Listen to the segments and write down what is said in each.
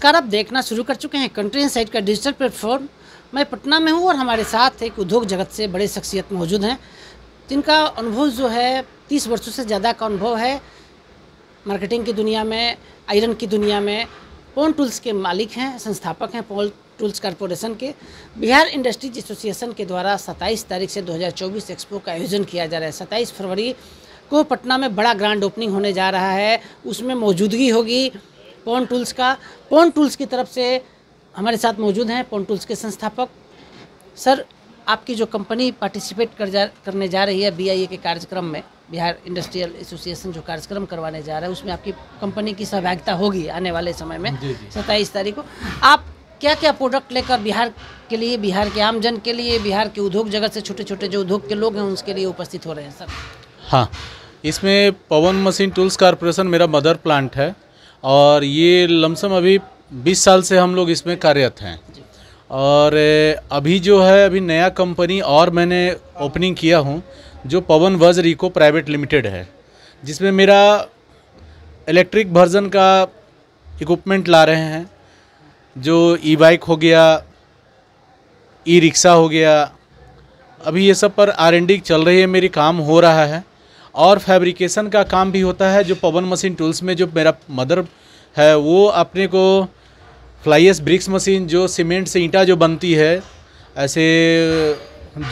नमस्कार आप देखना शुरू कर चुके हैं कंट्री साइड का डिजिटल प्लेटफॉर्म मैं पटना में हूँ और हमारे साथ एक उद्योग जगत से बड़े शख्सियत मौजूद हैं जिनका अनुभव जो है तीस वर्षों से ज़्यादा का अनुभव है मार्केटिंग की दुनिया में आयरन की दुनिया में पोन टूल्स के मालिक हैं संस्थापक हैं पोल टूल्स कॉरपोरेशन के बिहार इंडस्ट्रीज एसोसिएशन के द्वारा 27 तारीख से 2024 एक्सपो का आयोजन किया जा रहा है 27 फरवरी को पटना में बड़ा ग्रांड ओपनिंग होने जा रहा है उसमें मौजूदगी होगी पोन टूल्स का पोन टूल्स की तरफ से हमारे साथ मौजूद हैं पोन टूल्स के संस्थापक सर आपकी जो कंपनी पार्टिसिपेट कर जा करने जा रही है बीआईए के कार्यक्रम में बिहार इंडस्ट्रियल एसोसिएशन जो कार्यक्रम करवाने जा रहा है उसमें आपकी कंपनी की सहभागिता होगी आने वाले समय में सत्ताईस तारीख को आप क्या क्या प्रोडक्ट लेकर बिहार के लिए बिहार के आमजन के लिए बिहार के उद्योग जगत से छोटे छोटे जो उद्योग के लोग हैं उसके लिए उपस्थित हो रहे हैं सर हाँ इसमें पवन मशीन टूल्स कॉरपोरेशन मेरा मदर प्लांट है और ये लमसम अभी 20 साल से हम लोग इसमें कार्यरत हैं और अभी जो है अभी नया कंपनी और मैंने ओपनिंग किया हूँ जो पवन वज्र इको प्राइवेट लिमिटेड है जिसमें मेरा इलेक्ट्रिक वर्जन का इक्विपमेंट ला रहे हैं जो ई बाइक हो गया ई रिक्शा हो गया अभी ये सब पर आर चल रही है मेरी काम हो रहा है और फैब्रिकेशन का काम भी होता है जो पवन मशीन टूल्स में जो मेरा मदर है वो अपने को फ्लाइस ब्रिक्स मशीन जो सीमेंट से ईंटा जो बनती है ऐसे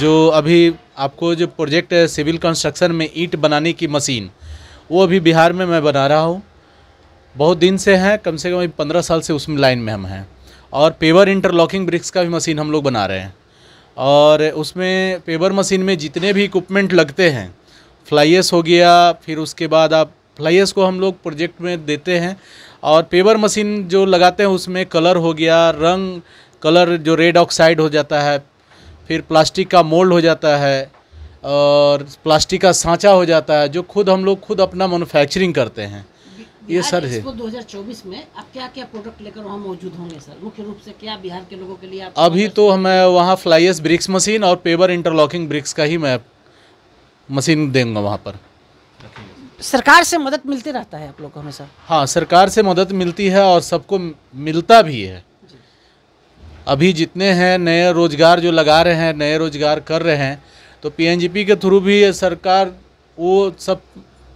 जो अभी आपको जो प्रोजेक्ट है सिविल कंस्ट्रक्शन में ईंट बनाने की मशीन वो अभी बिहार में मैं बना रहा हूँ बहुत दिन से हैं कम से कम अभी पंद्रह साल से उसमें लाइन में हम हैं और पेवर इंटरलॉकिंग ब्रिक्स का भी मशीन हम लोग बना रहे हैं और उसमें पेवर मशीन में जितने भी इक्विपमेंट लगते हैं फ्लाइस हो गया फिर उसके बाद आप फ्लाइस को हम लोग प्रोजेक्ट में देते हैं और पेपर मशीन जो लगाते हैं उसमें कलर हो गया रंग कलर जो रेड ऑक्साइड हो जाता है फिर प्लास्टिक का मोल्ड हो जाता है और प्लास्टिक का सांचा हो जाता है जो खुद हम लोग खुद अपना मैनुफैक्चरिंग करते हैं ये सर है 2024 में अब क्या क्या प्रोडक्ट लेकर वहाँ मौजूद होंगे सर मुख्य रूप से क्या बिहार के लोगों के लिए अभी तो हमें वहाँ फ्लाइस ब्रिक्स मशीन और पेबर इंटरलॉकिंग ब्रिक्स का ही मैं मशीन देंगे वहाँ पर सरकार से मदद मिलती रहता है आप लोग को हमेशा हाँ सरकार से मदद मिलती है और सबको मिलता भी है अभी जितने हैं नए रोजगार जो लगा रहे हैं नए रोजगार कर रहे हैं तो पीएनजीपी के थ्रू भी सरकार वो सब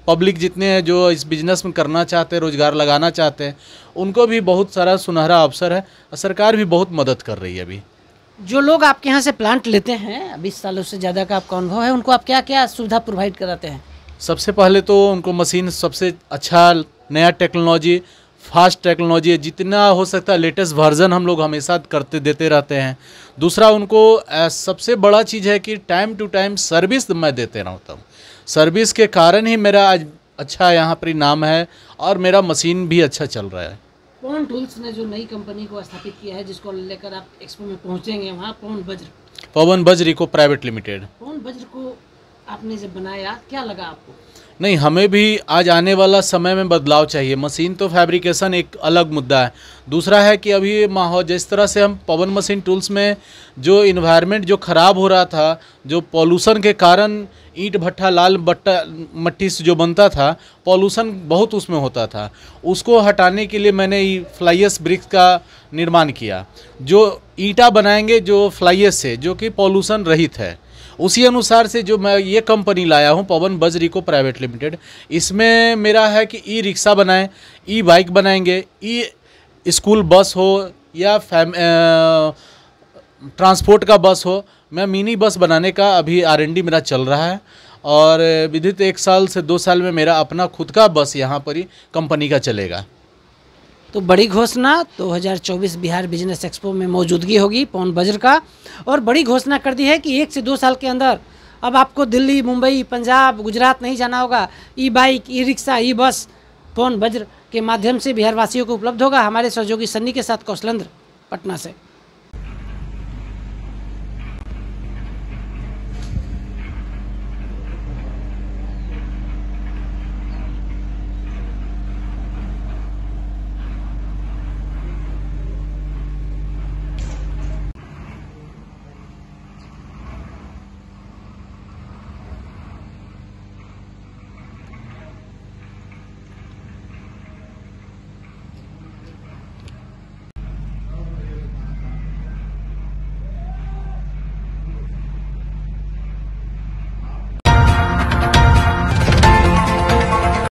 पब्लिक जितने हैं जो इस बिजनेस में करना चाहते हैं रोजगार लगाना चाहते हैं उनको भी बहुत सारा सुनहरा अवसर है और सरकार भी बहुत मदद कर रही है अभी जो लोग आपके यहाँ से प्लांट लेते हैं बीस सालों से ज़्यादा का आपका अनुभव है उनको आप क्या क्या सुविधा प्रोवाइड कराते हैं सबसे पहले तो उनको मशीन सबसे अच्छा नया टेक्नोलॉजी फास्ट टेक्नोलॉजी जितना हो सकता है लेटेस्ट वर्जन हम लोग हमेशा करते देते रहते हैं दूसरा उनको सबसे बड़ा चीज़ है कि टाइम टू टाइम सर्विस मैं देते रहता हूँ सर्विस के कारण ही मेरा आज अच्छा यहाँ परिणाम है और मेरा मशीन भी अच्छा चल रहा है पौन टूल्स ने जो नई कंपनी को स्थापित किया है जिसको लेकर आप एक्सपो में पहुंचेंगे वहाँ पवन बज्र पवन बज्री को प्राइवेट लिमिटेड पवन बज्र को आपने जब बनाया क्या लगा आपको नहीं हमें भी आज आने वाला समय में बदलाव चाहिए मशीन तो फैब्रिकेशन एक अलग मुद्दा है दूसरा है कि अभी माहौल जिस तरह से हम पवन मशीन टूल्स में जो इन्वायरमेंट जो ख़राब हो रहा था जो पॉल्यूशन के कारण ईंट भट्टा लाल भट्टा मट्टी से जो बनता था पॉल्यूशन बहुत उसमें होता था उसको हटाने के लिए मैंने फ्लाइस ब्रिक्स का निर्माण किया जो ईटा बनाएंगे जो फ्लाइस से जो कि पॉल्यूशन रहित है उसी अनुसार से जो मैं ये कंपनी लाया हूँ पवन बजरी को प्राइवेट लिमिटेड इसमें मेरा है कि ई रिक्शा बनाएं ई बाइक बनाएंगे ई स्कूल बस हो या फैम ट्रांसपोर्ट का बस हो मैं मिनी बस बनाने का अभी आर मेरा चल रहा है और विदित एक साल से दो साल में मेरा अपना खुद का बस यहाँ पर ही कंपनी का चलेगा तो बड़ी घोषणा 2024 बिहार बिजनेस एक्सपो में मौजूदगी होगी पवन बज्र का और बड़ी घोषणा कर दी है कि एक से दो साल के अंदर अब आपको दिल्ली मुंबई पंजाब गुजरात नहीं जाना होगा ई बाइक ई रिक्शा ई बस पवन बज्र के माध्यम से बिहारवासियों को उपलब्ध होगा हमारे सहयोगी सन्नी के साथ कौशलेंद्र पटना से